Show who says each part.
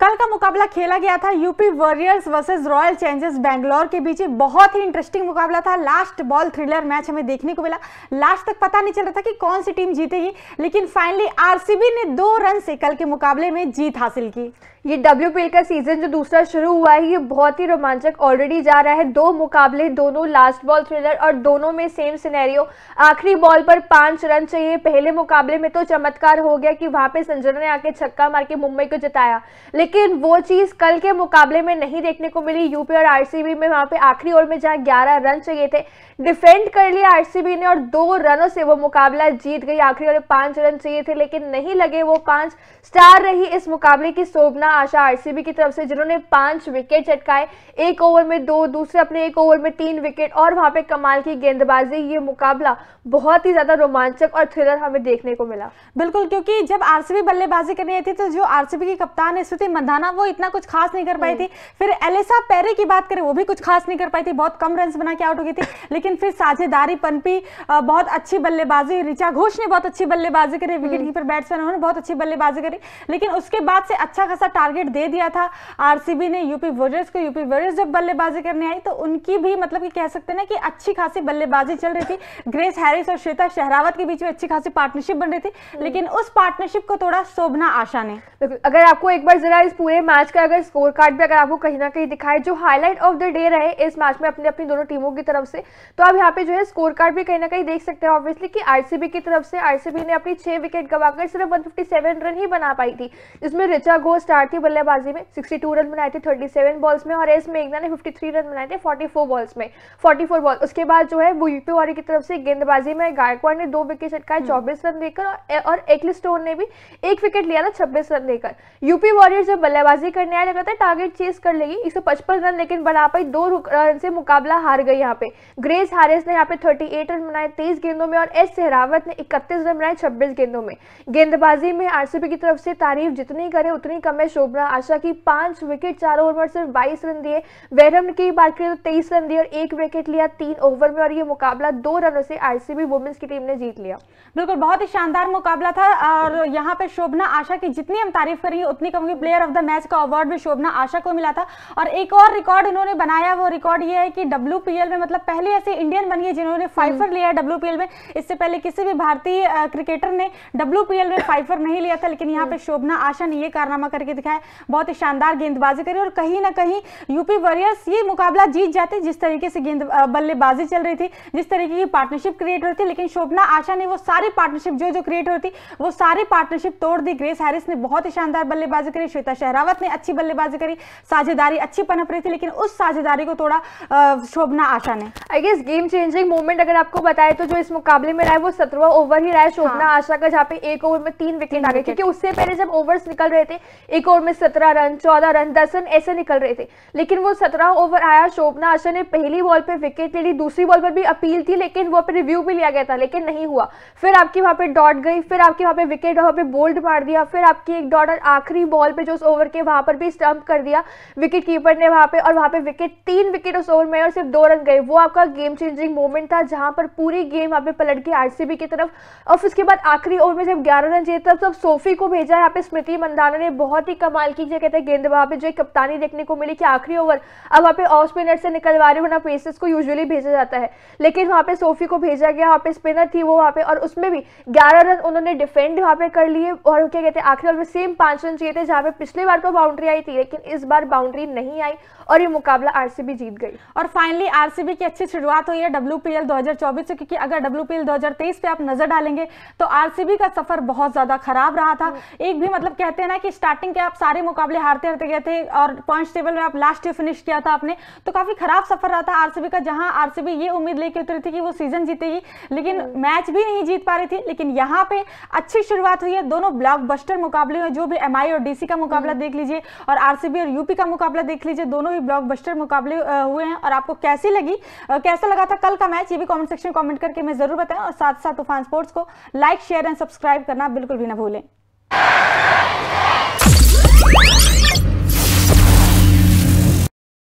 Speaker 1: कल का मुकाबला खेला गया था UP Warriors versus Royal Challengers Bangalore के बीच बहुत ही इंटरेस्टिंग मुकाबला था लास्ट बॉल थ्रिलर मैच हमें देखने को मिला लास्ट तक पता नहीं चल रहा था कि कौन सी टीम जीतेगी लेकिन फाइनली आरसीबी ने दो रन से कल के मुकाबले में जीत हासिल
Speaker 2: की ये डब्ल्यू का सीजन जो दूसरा शुरू हुआ है ये बहुत ही रोमांचक ऑलरेडी जा रहा है दो मुकाबले दोनों लास्ट बॉल थ्रिलर और दोनों में सेम सिनेरियो आखिरी बॉल पर पांच रन चाहिए पहले मुकाबले में तो चमत्कार हो गया कि वहां पे संजना ने आके छक्का मार के मुंबई को जिताया लेकिन वो चीज कल के मुकाबले में नहीं देखने को मिली यूपी और आरसीबी में वहां पर आखिरी ओवर में जहां ग्यारह रन चाहिए थे डिफेंड कर लिया आरसीबी ने और दो रनों से वो मुकाबला जीत गई आखिरी ओवर में पांच रन चाहिए थे लेकिन नहीं लगे वो पांच स्टार रही इस मुकाबले की शोभना आशा आरसीबी की तरफ से जिन्होंने पांच विकेट चटकाए एक ओवर में दो दूसरे अपने एक ओवर में तीन विकेट और वहां पे कमाल की गेंदबाजी ये मुकाबला बहुत ही ज्यादा रोमांचक
Speaker 1: और थ्रिलर हमें देखने को मिला बिल्कुल क्योंकि जब आरसीबी बल्लेबाजी करने आई थी तो जो आरसीबी की कप्तान है स्मृति मंधाना वो इतना कुछ खास नहीं कर पाई थी हम्म। फिर एलेसा पेरे की बात करें वो भी कुछ खास नहीं कर पाई थी बहुत कम रन बना के आउट हो गई थी लेकिन फिर साझेदारी पनपी बहुत अच्छी बल्लेबाजी रिचा घोष ने बहुत अच्छी बल्लेबाजी करी विकेट कीपर बैट्समैन उन्होंने बहुत अच्छी बल्लेबाजी करी लेकिन उसके बाद से अच्छा खासा टारगेट दे दिया था आरसीबी ने यूपी वॉरियर्स को यूपी वॉरियर्स जब बल्लेबाजी करने आई तो उनकी भी मतलब कि कह सकते ना कि अच्छी खासी बल्लेबाजी चल रही थी ग्रेस हैरिस और श्वेता शहरावत के बीच में अच्छी खासी पार्टनरशिप बन रही थी हम्म। लेकिन उस पार्टनरशिप को थोड़ा शोभना आशा ने अगर आपको एक
Speaker 2: बार जरा इस पूरे मैच का अगर स्कोर कार्ड भी अगर आपको कहीं ना कहीं दिखाए जो हाईलाइट ऑफ द डे रहे इस मैच में अपनी अपनी दोनों टीमों की तरफ से तो आप यहाँ पे जो है स्कोर कार्ड भी कहीं ना कहीं देख सकते हैं ऑब्वियसली कि आरसीबी की तरफ से आरसीबी ने अपनी छह विकेट गवाकर सिर्फ 157 रन ही बना पाई थी इसमें रिचा घोष स्टार थी बल्लेबाजी में 62 रन बनाए थे 37 बॉल्स में और एस मेघना ने 53 रन बनाए थे 44 बॉल्स में 44 बॉल उसके बाद जो है वो यूपी वारी की तरफ से गेंदबाजी में गायकवाड़ ने दो विकेट छटकाए हम्म। चौबीस रन देकर और एकल स्टोन ने भी एक विकेट लिया था छब्बीस रन देकर यूपी वॉरियर जब बल्लेबाजी करने आया लगा था टारगेट चेस कर लेगी एक रन लेकिन बना पाई दो रन से मुकाबला हार गई यहाँ पे ग्रेस हारिस ने यहाँ पे थर्टी रन बनाए तेईस गेंदों में और एस सहरावत ने इकतीस रन बनाए छब्बीस गेंदों में गेंदबाजी में आरसीबी की तरफ से तारीफ जितनी करे उतनी कम है शो चोपड़ा आशा की पांच विकेट चार ओवर में सिर्फ बाईस रन दिए वैरम की बात करें तो तेईस रन
Speaker 1: दिए और एक विकेट लिया तीन ओवर में और ये मुकाबला दो रनों से आरसीबी वुमेन्स की टीम ने जीत लिया बिल्कुल बहुत ही शानदार मुकाबला था और यहाँ पे शोभना आशा की जितनी हम तारीफ करेंगे उतनी कम की प्लेयर ऑफ द मैच का अवार्ड भी शोभना आशा को मिला था और एक और रिकॉर्ड इन्होंने बनाया वो रिकॉर्ड ये है कि डब्ल्यू में मतलब पहले ऐसे इंडियन बनी है जिन्होंने फाइफर हम्म। लिया है डब्ल्यू में इससे पहले किसी भी भारतीय क्रिकेटर ने डब्ल्यू में फाइफर नहीं लिया था लेकिन यहाँ हम्म। पे शोभना आशा ने ये कारनामा करके दिखाए बहुत ही शानदार गेंदबाजी करी और कहीं ना कहीं यूपी वॉरियर्स ये मुकाबला जीत जाते जिस तरीके से गेंद बल्लेबाजी चल रही थी जिस तरीके की पार्टनरशिप क्रिएट हो रही थी लेकिन शोभना आशा ने वो सारी पार्टनरशिप जो जो क्रिएट होती वो सारी पार्टनरशिप तोड़ दी ग्रेस हैरिस ने बहुत ही शानदार बल्लेबाजी करी श्वेता शहरावत ने अच्छी बल्लेबाजी करी साझेदारी अच्छी पनप रही थी लेकिन उस साझेदारी को तोड़ा शोभना आशा ने I guess game changing movement अगर आपको बताए तो जो इस मुकाबले में रहा है वो सत्रवा ओवर
Speaker 2: ही रहा है हाँ। शोभना हाँ। आशा का जहाँ पे एक ओवर में तीन विकेट आ गए क्योंकि उससे पहले जब ओवर्स निकल रहे थे एक ओवर में सत्रह रन चौदह रन दस रन ऐसे निकल रहे थे लेकिन वो सत्रह ओवर आया शोभना आशा ने पहली बॉल पर विकेट ले ली दूसरी बॉल पर भी अपील थी लेकिन वो पर रिव्यू भी लिया गया था लेकिन नहीं हुआ फिर आपकी वहाँ पर डॉट गई फिर आपके वहाँ पर विकेट वहाँ पर बोल्ड मार दिया फिर आपकी एक डॉट और आखिरी बॉल पर जो उस ओवर के वहाँ पर भी स्टम्प कर दिया विकेट कीपर ने वहाँ पर और वहाँ पर विकेट तीन विकेट उस ओवर में और सिर्फ दो रन गए वो आपका गेम चेंजिंग मोमेंट था जहाँ पर पूरी गेम वहाँ पर पलट गई आर की तरफ और उसके बाद आखिरी ओवर में जब ग्यारह रन जीते तब सोफी को भेजा यहाँ पे स्मृति मंदाना ने बहुत ही कमाल की क्या कहते हैं गेंद वहाँ पे जो एक कप्तानी देखने को मिली कि आखिरी ओवर अब वहाँ पे ऑफ स्पिनर से निकलवा रहे वरना पेसर्स को यूजुअली भेजा जाता है लेकिन वहाँ पे सोफी को भेजा गया वहाँ पे स्पिनर थी वो वहाँ पे और उसमें भी ग्यारह रन उन्होंने डिफेंड वहाँ पे कर लिए और क्या कहते हैं आखिरी ओवर में सेम पाँच रन चाहिए थे जहाँ पे पिछली
Speaker 1: बार तो बाउंड्री आई थी लेकिन इस बार बाउंड्री नहीं आई और ये मुकाबला आरसीबी जीत गई और फाइनली आरसीबी की अच्छी शुरुआत हुई है डब्ल्यूपीएल 2024 से क्योंकि अगर डब्ल्यूपीएल 2023 पे आप नजर डालेंगे तो आरसीबी का सफर बहुत ज्यादा खराब रहा था हम्म। एक भी मतलब कहते हैं ना कि स्टार्टिंग के आप आप सारे मुकाबले हारते हारते गए थे और पॉइंट टेबल में आप लास्ट ईयर फिनिश किया था आपने तो काफी खराब सफर रहा था आरसीबी का जहां आरसीबी ये उम्मीद लेके उतरी थी कि वो सीजन जीतेगी लेकिन मैच हम्म। भी नहीं जीत पा रही थी लेकिन यहाँ पे अच्छी शुरुआत हुई है दोनों बस्टर मुकाबले में जो भी एम और डीसी का मुकाबला हम्म। देख लीजिए और आरसीबी और यूपी का मुकाबला देख लीजिए दोनों ही बस्टर मुकाबले हुए हैं और आपको कैसी लगी कैसा लगा था कल का मैच ये भी कॉमेंट सेक्शन कॉमेंट करके मैं जरूर बताएं और साथ साथ तूफान स्पोर्ट्स को लाइक शेयर एंड सब्सक्राइब करना बिल्कुल भी ना भूलें